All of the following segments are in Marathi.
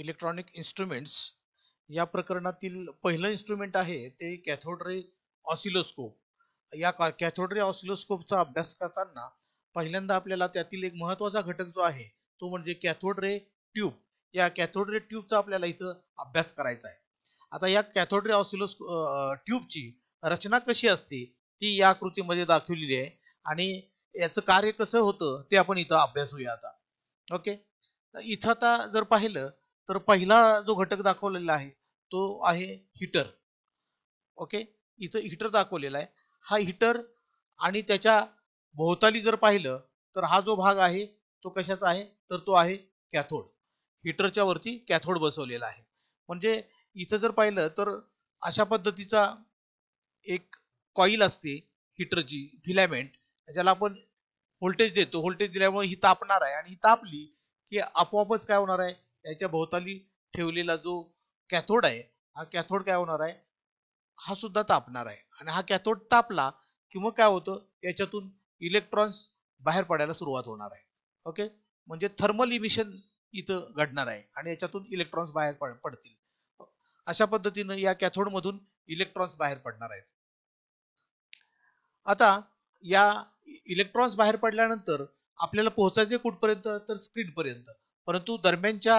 इलेक्ट्रॉनिक इन्स्ट्रुमेंट्स या प्रकरणातील पहिलं इन्स्ट्रुमेंट आहे ते कॅथोड्रे ऑसिलोस्कोप या कॅथोड रे ऑसिलोस्कोपचा अभ्यास करताना पहिल्यांदा आपल्याला त्यातील एक महत्वाचा घटक जो आहे तो म्हणजे कॅथोड्रे ट्यूब या कॅथोड्रे ट्यूबचा आपल्याला इथं अभ्यास करायचा आहे आता या कॅथोड्रे ऑसिलोस्को ट्यूबची रचना कशी असते ती या आकृतीमध्ये दाखवलेली आहे आणि याचं कार्य कसं होतं ते आपण इथं अभ्यास आता ओके इथं आता जर पाहिलं तर पहिला जो घटक दाखवलेला आहे तो आहे हिटर ओके इथं हिटर दाखवलेला आहे हा हिटर आणि त्याच्या भोवताली जर पाहिलं तर हा जो भाग आहे तो कशाचा आहे तर तो आहे कॅथोड हिटरच्या वरती कॅथोड बसवलेला आहे म्हणजे इथं जर पाहिलं तर अशा पद्धतीचा एक कॉईल असते हिटरची फिलॅमेंट ज्याला आपण व्होल्टेज देतो व्होल्टेज दिल्यामुळे ही तापणार आहे आणि ही तापली की आपोआपच काय होणार आहे याच्या भोवताली ठेवलेला जो कॅथोड आहे हा कॅथोड काय होणार आहे हा सुद्धा तापणार आहे आणि हा कॅथोड तापला की मग काय होतं याच्यातून इलेक्ट्रॉन्स बाहेर पडायला सुरुवात होणार आहे ओके म्हणजे थर्मल इमिशन इथं घडणार आहे आणि याच्यातून इलेक्ट्रॉन्स बाहेर पडतील अशा पद्धतीनं या कॅथोड मधून इलेक्ट्रॉन्स बाहेर पडणार आहेत आता या इलेक्ट्रॉन्स बाहेर पडल्यानंतर आपल्याला पोहोचायचे कुठपर्यंत तर स्क्रीन पर्यंत परंतु दरम्यानच्या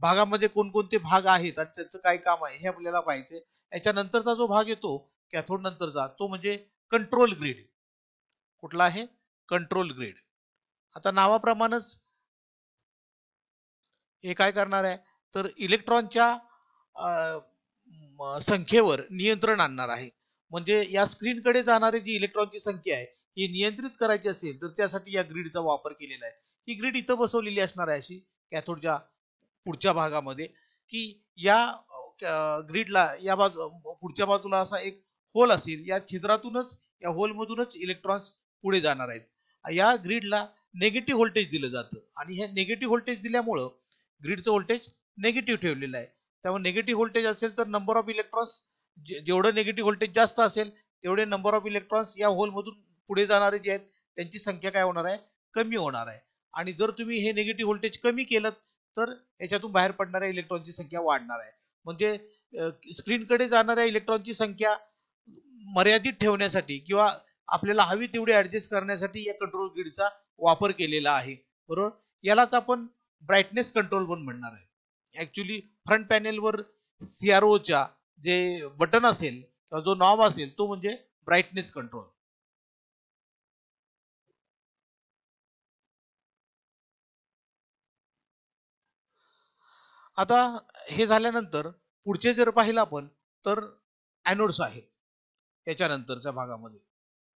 भागामध्ये कोणकोणते भाग आहेत आणि त्यांचं काय काम आहे हे आपल्याला पाहिजे याच्यानंतरचा जो भाग येतो कॅथोड नंतरचा तो म्हणजे कंट्रोल ग्रीड कुठला आहे कंट्रोल ग्रीड आता नावाप्रमाणेच हे काय करणार आहे तर इलेक्ट्रॉनच्या संख्येवर नियंत्रण आणणार आहे म्हणजे या स्क्रीनकडे जाणारी जी इलेक्ट्रॉनची संख्या आहे ही नियंत्रित करायची असेल तर त्यासाठी या ग्रीडचा वापर केलेला आहे ही ग्रीड इथं बसवलेली असणार आहे अशी कॅथोडच्या पुढच्या भागामध्ये की या ग्रीडला या बाजू पुढच्या बाजूला असा एक होल असेल या छिद्रातूनच या होलमधूनच इलेक्ट्रॉन्स पुढे जाणार आहेत या ग्रीडला नेगेटिव्ह व्होल्टेज दिलं जातं आणि हे नेगेटिव्ह व्होल्टेज दिल्यामुळं ग्रीडचं व्होल्टेज नेगेटिव्ह ठेवलेलं आहे त्यामुळे नेगेटिव्ह व्होल्टेज असेल तर नंबर ऑफ इलेक्ट्रॉन्स जेवढं नेगेटिव्ह व्होल्टेज जास्त असेल तेवढे नंबर ऑफ इलेक्ट्रॉन्स या होलमधून पुढे जाणारे जे आहेत त्यांची संख्या काय होणार आहे कमी होणार आहे आणि जर तुम्ही हे निगेटिव्ह व्होल्टेज कमी केलं तर याच्यातून बाहेर पडणाऱ्या इलेक्ट्रॉनची संख्या वाढणार आहे म्हणजे स्क्रीनकडे जाणाऱ्या इलेक्ट्रॉनची संख्या मर्यादित ठेवण्यासाठी किंवा आपल्याला हवी तेवढी ऍडजस्ट करण्यासाठी या कंट्रोल ग्रीडचा वापर केलेला आहे बरोबर यालाच आपण ब्राईटनेस कंट्रोल पण म्हणणार आहे ऍक्च्युली फ्रंट पॅनेलवर सीआरओच्या जे बटन असेल जो नॉब असेल तो म्हणजे ब्राईटनेस कंट्रोल आता हे झाल्यानंतर पुढचे जर पाहिलं आपण तर अॅनोड्स आहेत याच्यानंतरच्या भागामध्ये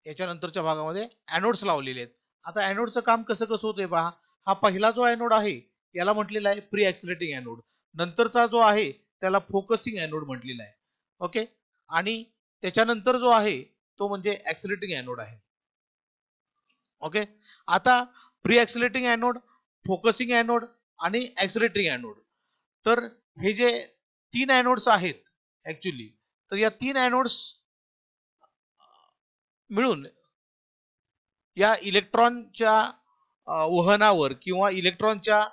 याच्यानंतरच्या भागामध्ये अॅनोड्स लावलेले आहेत आता अॅनोडचं काम कसं कसं होतंय पहा हा पहिला जो अॅनोड आहे याला म्हटलेला आहे प्री ऍक्सिलेटिंग अॅनोड नंतरचा जो आहे त्याला फोकसिंग अॅनोड म्हटलेला आहे ओके आणि त्याच्यानंतर जो आहे तो म्हणजे ऍक्सिलेटिंग अॅनोड आहे ओके आता pre accelerating anode focusing anode आणि ऍक्सिलेटिंग अॅनोड तर हे जे तीन ॲनोड्स आहेत ऍक्च्युली तर या तीन ॲनोड्स मिळून या इलेक्ट्रॉनच्या वहनावर किंवा इलेक्ट्रॉनच्या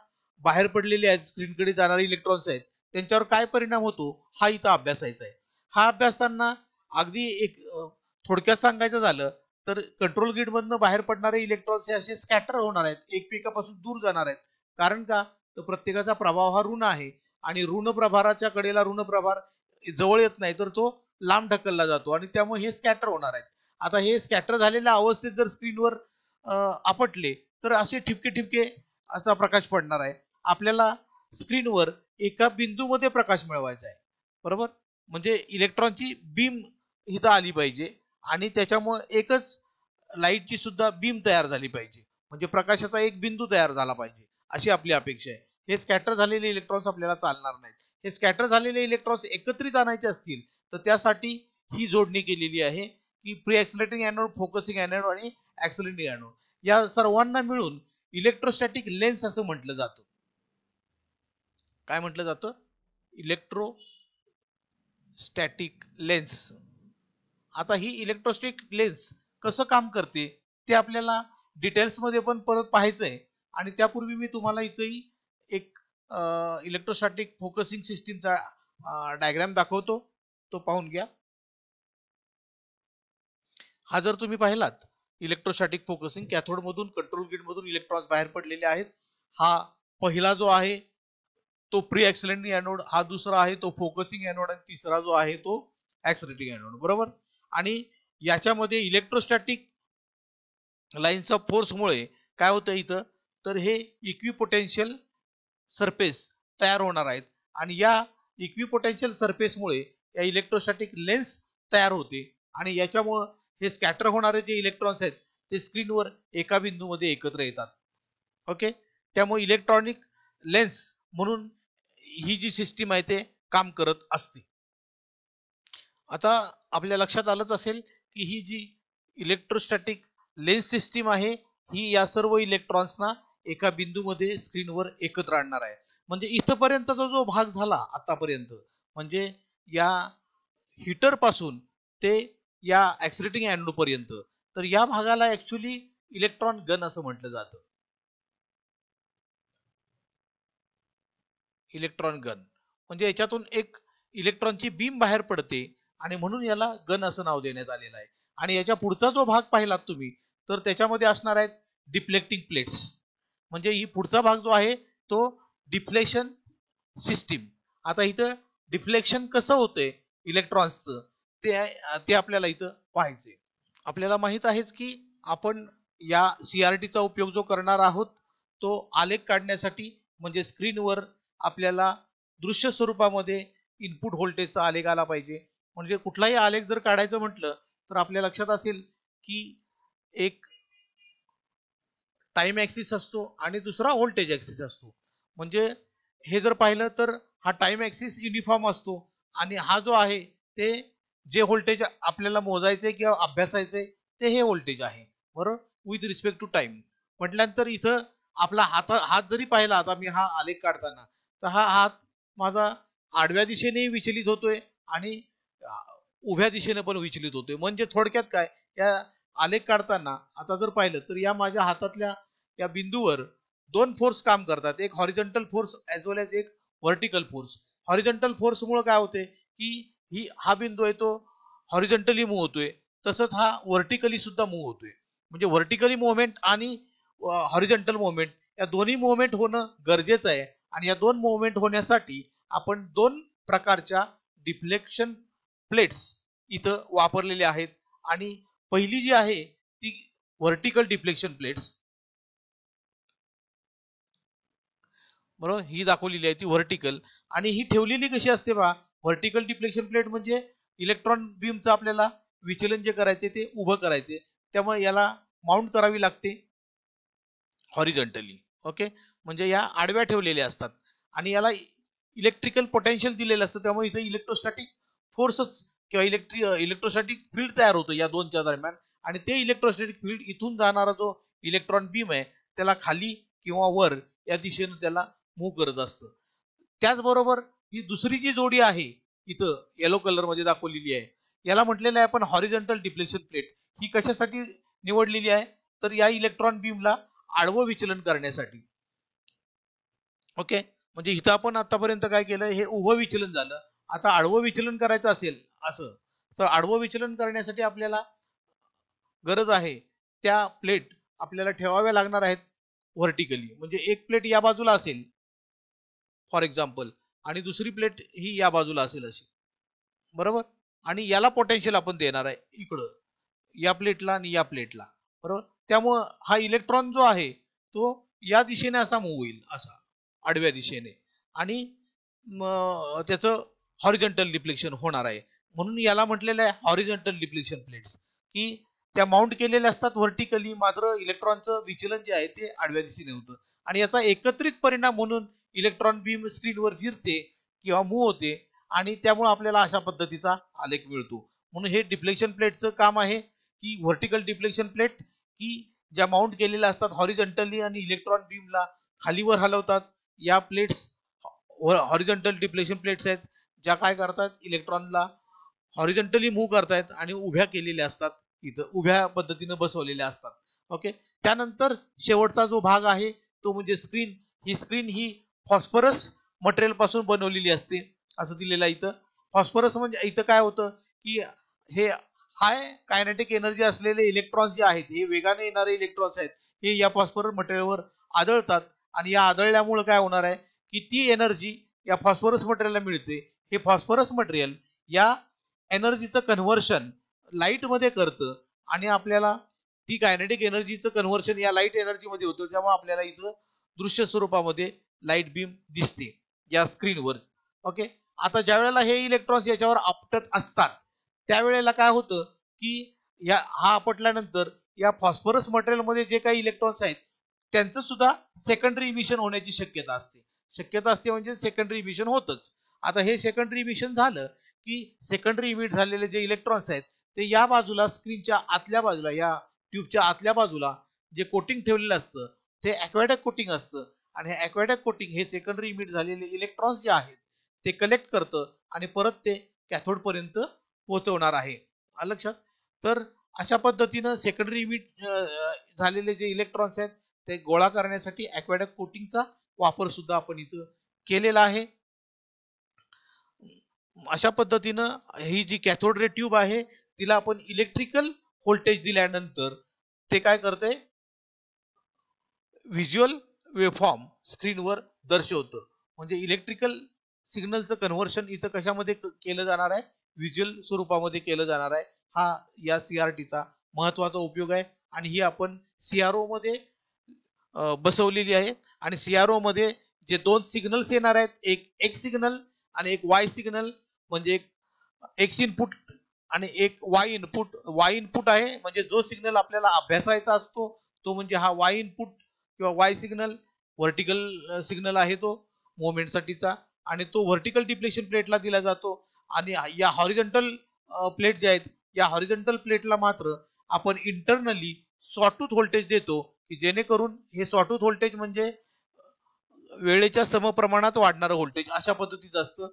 बाहेर पडलेल्या आहेत स्क्रीनकडे जाणारे इलेक्ट्रॉन्स आहेत त्यांच्यावर काय परिणाम होतो हा इथं अभ्यासायचा आहे हा अभ्यासताना अगदी एक थोडक्यात सांगायचं झालं तर कंट्रोल ग्रीडमधनं बाहेर पडणारे इलेक्ट्रॉन्स हे असे स्कॅटर होणार आहेत एकमेकापासून दूर जाणार आहेत कारण का तर प्रत्येकाचा प्रभाव हा ऋण आहे आणि ऋण प्रभाराच्या कडेला ऋण प्रभार जवळ येत नाही तर तो लांब ढकलला जातो आणि त्यामुळे हे स्कॅटर होणार आहे आता हे स्कॅटर झालेल्या अवस्थेत जर स्क्रीनवर आपटले तर असे ठिपके ठिपके असा प्रकाश पडणार आहे आपल्याला स्क्रीनवर एका बिंदूमध्ये प्रकाश मिळवायचा आहे बरोबर म्हणजे इलेक्ट्रॉनची बीम इथं आली पाहिजे आणि त्याच्यामुळे एकच लाईटची सुद्धा बीम तयार झाली पाहिजे म्हणजे प्रकाशाचा एक बिंदू तयार झाला पाहिजे अशी आपली अपेक्षा आहे हे स्कॅटर झालेले इलेक्ट्रॉन्स आपल्याला चालणार नाहीत हे स्कॅटर झालेले इलेक्ट्रॉन्स एकत्रित आणायचे असतील तर त्यासाठी ही जोडणी केलेली आहे की pre accelerating anode focusing anode आणि ऍक्सिलेटिंग एनोड या सर्वांना मिळून इलेक्ट्रोस्टॅटिक लेन्स असं म्हटलं जातं काय म्हटलं जातं इलेक्ट्रो स्टॅटिक लेन्स आता ही इलेक्ट्रोस्टिक लेन्स कसं काम करते ते आपल्याला डिटेल्समध्ये पण परत पाहायचंय आणि त्यापूर्वी मी तुम्हाला इथेही एक इलेक्ट्रोस्टॅटिक फोकसिंग सिस्टीमचा डायग्राम दाखवतो तो पाहून घ्या हा जर तुम्ही पाहिलात इलेक्ट्रोस्टॅटिक फोकसिंग कॅथोड मधून कंट्रोल ग्रीड मधून इलेक्ट्रॉन्स बाहेर पडलेले आहेत हा पहिला जो आहे तो प्री ऍक्सिलेंट एनोड हा दुसरा आहे तो फोकसिंग एनोड आणि तिसरा जो आहे तो ऍक्सिलेटिंग एनोड बरोबर आणि याच्यामध्ये इलेक्ट्रोस्टॅटिक लाईन्स ऑफ फोर्समुळे काय होतं इथं तर हे इक्विपोटेन्शियल सरफेस तयार होणार आहेत आणि या इक्विपोटेन्शियल सरफेसमुळे या इलेक्ट्रोस्टॅटिक लेन्स तयार होते आणि याच्यामुळं हे स्कॅटर होणारे जे इलेक्ट्रॉन्स आहेत ते स्क्रीनवर एका बिंदूमध्ये एकत्र येतात ओके त्यामुळे इलेक्ट्रॉनिक लेन्स म्हणून ही जी सिस्टीम आहे ते काम करत असते आता आपल्या लक्षात आलंच असेल की ही जी इलेक्ट्रोस्टॅटिक लेन्स सिस्टीम आहे ही या सर्व इलेक्ट्रॉन्सना एका बिंदू मध्ये स्क्रीनवर एकत्र आणणार आहे म्हणजे इथपर्यंतचा जो भाग झाला आतापर्यंत म्हणजे या हीटर पासून ते या ऍक्सिलेटिंग अँडू पर्यंत तर या भागाला ऍक्च्युली इलेक्ट्रॉन गन असं म्हटलं जात इलेक्ट्रॉन गन म्हणजे याच्यातून एक इलेक्ट्रॉनची बीम बाहेर पडते आणि म्हणून याला गन असं नाव देण्यात आलेलं आहे आणि याच्या पुढचा जो भाग पाहिलात तुम्ही तर त्याच्यामध्ये असणार आहेत डिप्लेक्टिंग प्लेट्स म्हणजे ही पुढचा भाग जो आहे तो डिफ्लेशन सिस्टीम आता इथं डिफ्लेक्शन कसं होतंय इलेक्ट्रॉन्सचं ते ते आपल्याला इथं पाहायचे आपल्याला माहित आहेच की आपण या सीआरटीचा उपयोग जो करणार आहोत तो आलेख काढण्यासाठी म्हणजे स्क्रीनवर आपल्याला दृश्य स्वरूपामध्ये इनपुट व्होल्टेजचा आलेख आला पाहिजे म्हणजे कुठलाही आलेख जर काढायचं म्हटलं तर आपल्या लक्षात असेल की एक टाइम ऍक्सिस असतो आणि दुसरा व्होल्टेज ऍक्सिस असतो म्हणजे हे जर पाहिलं तर हा टाइम ऍक्सिस युनिफॉर्म असतो आणि हा जो आहे ते जे व्होल्टेज आपल्याला मोजायचे किंवा अभ्यासायचे ते हे व्होल्टेज आहे बरोबर विथ रिस्पेक्ट टू टाइम म्हटल्यानंतर इथं आपला हात हात जरी पाहिला आता मी हा आलेख काढताना तर हा हात माझा आडव्या दिशेने विचलित होतोय आणि उभ्या दिशेने पण विचलित होतोय म्हणजे थोडक्यात काय या आलेख काढताना आता जर पाहिलं तर या माझ्या हातातल्या या बिंदूवर दोन फोर्स काम करतात एक horizontal force as well as एक व्हर्टिकल फोर्स हॉरिजेंटल फोर्स मुळे काय होते की ही हा बिंदू आहे तो हॉरिजेंटली मूव्ह होतोय तसंच हा व्हर्टिकली सुद्धा मूव्ह होतोय म्हणजे व्हर्टिकली मुवमेंट आणि हॉरिजेंटल मुवमेंट या दोन्ही मुवमेंट होणं गरजेचं आहे आणि या दोन मुवमेंट होण्यासाठी आपण दोन प्रकारच्या डिफ्लेक्शन प्लेट्स इथं वापरलेल्या आहेत आणि पहिली जी आहे ती व्हर्टिकल डिफ्लेक्शन प्लेट्स बरोबर ही दाखवलेली आहे ती व्हर्टिकल आणि ही ठेवलेली कशी असते बा व्हर्टिकल डिफ्लेक्शन प्लेट म्हणजे इलेक्ट्रॉन बीमचं आपल्याला विचलन जे करायचे ते उभं करायचे त्यामुळे याला माउंट करावी लागते हॉरिझॉन्टली ओके म्हणजे या आडव्या ठेवलेल्या असतात आणि याला इलेक्ट्रिकल पोटेन्शियल दिलेलं असतं त्यामुळे इथे इलेक्ट्रोस्टॅटिक फोर्सच किंवा इलेक्ट्रिक इलेक्ट्रोस्टॅटिक फील्ड तयार होतो या दोनच्या दरम्यान आणि ते इलेक्ट्रोस्टॅटिक फील्ड इथून जाणारा जो इलेक्ट्रॉन बीम आहे त्याला खाली किंवा वर या दिशेनं त्याला मूव्ह करत असतं त्याचबरोबर ही दुसरी जी जोडी आहे इथं येलो कलर मध्ये दाखवलेली आहे याला म्हटलेलं आहे आपण हॉरिझॉन्टल डिप्लेशन प्लेट ही कशासाठी निवडलेली आहे तर या इलेक्ट्रॉन बीमला आडवं विचलन करण्यासाठी ओके म्हणजे इथं आपण आतापर्यंत काय केलं हे उभं विचलन झालं आता आडवं विचलन करायचं असेल असं तर आडवं विचलन करण्यासाठी आपल्याला गरज आहे त्या प्लेट आपल्याला ठेवाव्या लागणार आहेत व्हर्टिकली म्हणजे एक प्लेट या बाजूला असेल फॉर एक्झाम्पल आणि दुसरी प्लेट ही या बाजूला असेल अशी बरोबर आणि याला पोटेन्शियल आपण देणार आहे इकडं या प्लेटला आणि या प्लेटला बरोबर त्यामुळं हा इलेक्ट्रॉन जो आहे तो या दिशेने असा मूव होईल असा आडव्या दिशेने आणि त्याचं हॉरिजेंटल रिफ्लेक्शन होणार आहे म्हणून याला म्हटलेलं आहे हॉरिझॉन्टल डिप्लेशन प्लेट्स की त्या माउंट केलेल्या असतात व्हर्टिकली मात्र इलेक्ट्रॉनचं विचलन जे आहे ते आडव्या दिशेने होतं आणि याचा एकत्रित परिणाम म्हणून इलेक्ट्रॉन बीम स्क्रीनवर फिरते किंवा मूव्ह होते आणि त्यामुळे आपल्याला अशा पद्धतीचा आलेख मिळतो म्हणून हे डिप्लेक्शन प्लेटचं काम आहे की व्हर्टिकल डिप्लेक्शन प्लेट की ज्या माउंट केलेल्या असतात हॉरिझॉन्टली आणि इलेक्ट्रॉन बीमला खालीवर हलवतात या प्लेट्स हॉरिझॉन्टल डिप्लेशन प्लेट्स आहेत ज्या काय करतात इलेक्ट्रॉनला हॉरिझॉन्टली मूव्ह करतायत आणि उभ्या केलेल्या असतात इथं उभ्या पद्धतीनं बसवलेल्या असतात ओके त्यानंतर शेवटचा जो भाग आहे तो म्हणजे स्क्रीन ही स्क्रीन ही फॉस्फरस मटेरियल पासून बनवलेली असते असं दिलेलं इथं फॉस्फरस म्हणजे इथं काय होतं की हे हाय कायनेटिक एनर्जी असलेले इलेक्ट्रॉन्स जे आहेत हे वेगाने येणारे इलेक्ट्रॉन्स आहेत हे या फॉस्फरस मटेरियलवर आदळतात आणि या आदळल्यामुळे काय होणार आहे की ती एनर्जी या फॉस्फरस मटेरियलला मिळते हे फॉस्फरस मटेरियल या एनर्जीचं कन्व्हर्शन लाईटमध्ये करतं आणि आपल्याला ती कायनेटिक एनर्जीचं कन्व्हर्शन या लाईट एनर्जी मध्ये होतं तेव्हा आपल्याला इथं दृश्य स्वरूपामध्ये लाईट बीम दिसते या स्क्रीनवर ओके आता ज्या वेळेला हे इलेक्ट्रॉन्स याच्यावर आपटत असतात त्यावेळेला काय होतं की या हा आपटल्यानंतर या फॉस्फरस मटेरियल मध्ये जे काही इलेक्ट्रॉन्स आहेत त्यांचं सुद्धा सेकंडरी इमिशन होण्याची शक्यता असते शक्यता असते म्हणजे सेकंडरी इमिशन होतच आता हे सेकंडरी इमिशन झालं की सेकंडरी इमिट झालेले जे इलेक्ट्रॉन्स आहेत ते या बाजूला स्क्रीनच्या आतल्या बाजूला या ट्यूबच्या आतल्या बाजूला जे कोटिंग ठेवलेलं असतं ते अॅक्वॅटक कोटिंग असतं आणि हे कोटिंग हे सेकंडरी इमिट झालेले इलेक्ट्रॉन्स जे आहेत ते कलेक्ट करतं आणि परत ते कॅथोड पर्यंत पोहोचवणार आहे लक्षात तर अशा पद्धतीनं सेकंडरी इमिट झालेले जे इलेक्ट्रॉन्स आहेत ते गोळा करण्यासाठी अॅक्वॅडक कोटिंगचा वापर सुद्धा आपण इथं केलेला आहे अशा पद्धतीनं ही जी कॅथोड्रे ट्यूब आहे तिला आपण इलेक्ट्रिकल व्होल्टेज दिल्यानंतर ते काय करते व्हिज्युअल वेफॉर्म स्क्रीनवर दर्शवतं म्हणजे इलेक्ट्रिकल सिग्नलचं कन्व्हर्शन इथं कशामध्ये केलं जाणार आहे व्हिज्युअल स्वरूपामध्ये केलं जाणार आहे हा या सीआरटीचा महत्वाचा उपयोग आहे आणि ही आपण सीआरओ मध्ये बसवलेली आहे आणि सीआरओ मध्ये जे दोन सिग्नल्स येणार आहेत एक एक्स सिग्नल आणि एक वाय सिग्नल म्हणजे एक एक्स इनपुट आणि एक वाय इनपुट वाय इनपुट आहे म्हणजे जो सिग्नल आपल्याला अभ्यासायचा असतो तो म्हणजे हा वाय इनपुट किंवा वाय सिग्नल व्हर्टिकल सिग्नल आहे तो मुवमेंटसाठीचा आणि तो व्हर्टिकल डिप्लेशन प्लेटला दिला जातो आणि या हॉरिजेंटल प्लेट जे आहेत या हॉरिजेंटल प्लेटला मात्र आपण इंटरनली सॉटूथ व्होल्टेज देतो की जेणेकरून हे सॉटूथ व्होल्टेज म्हणजे वेळेच्या समप्रमाणात वाढणारं व्होल्टेज अशा पद्धतीचं असतं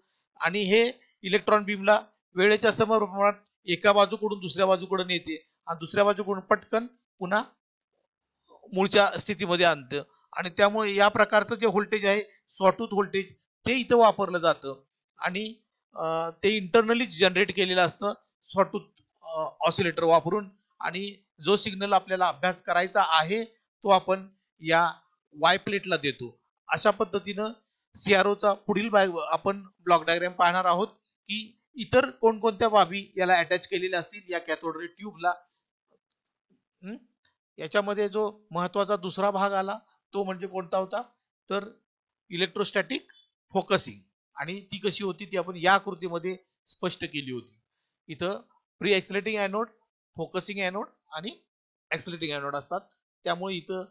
आणि हे इलेक्ट्रॉन बीमला वेळेच्या प्रमाणात एका बाजूकडून दुसऱ्या बाजूकडे नेते आणि दुसऱ्या बाजूकडून पटकन पुन्हा मूळच्या स्थितीमध्ये आणतं आणि त्यामुळे या प्रकारचं जे व्होल्टेज आहे सॉटूथ व्होल्टेज ते इथं वापरलं जातं आणि ते इंटरनली जनरेट केलेलं असतं सॉटूथ ऑसिलेटर वापरून आणि जो सिग्नल आपल्याला अभ्यास करायचा आहे तो आपण या वाय प्लेटला देतो अशा पद्धतीनं सीआरओचा पुढील आपण ब्लॉक डायग्राम पाहणार आहोत की इतर कोणकोणत्या बाबी याला अटॅच केलेल्या असतील या कॅथोडरी ट्यूबला याच्यामध्ये जो महत्वाचा दुसरा भाग आला तो म्हणजे कोणता होता तर इलेक्ट्रोस्टॅटिक फोकसिंग आणि ती कशी होती ती आपण या कृतीमध्ये स्पष्ट केली होती इथं pre accelerating anode focusing anode आणि एक्सलेटिंग अॅनोड असतात त्यामुळे इथं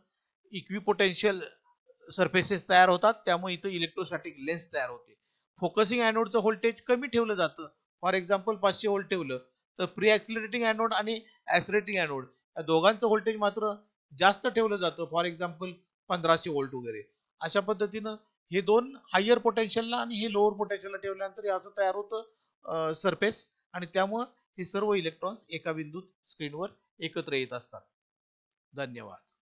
इक्विपोटेन्शियल सर्फेसेस तयार होतात त्यामुळे इथं इलेक्ट्रोस्टॅटिक लेन्स तयार होते फोकसिंग अॅनोडचं व्होल्टेज कमी ठेवलं जातं फॉर एक्झाम्पल पाचशे व्होल्ट ठेवलं तर प्री ॲक्सिलरेटिंग अॅनोड आणि ॲक्सिलरेटिंग अॅनोड या दोघांचं व्होल्टेज मात्र जास्त ठेवलं जातं फॉर एक्झाम्पल पंधराशे व्होल्ट वगैरे अशा पद्धतीनं हे दोन हायर पोटेन्शियलला आणि हे लोअर पोटेन्शियलला ठेवल्यानंतर याचं असं तयार होतं सरफेस आणि त्यामुळं हे सर्व इलेक्ट्रॉन्स एका बिंदूत स्क्रीनवर एकत्र येत असतात धन्यवाद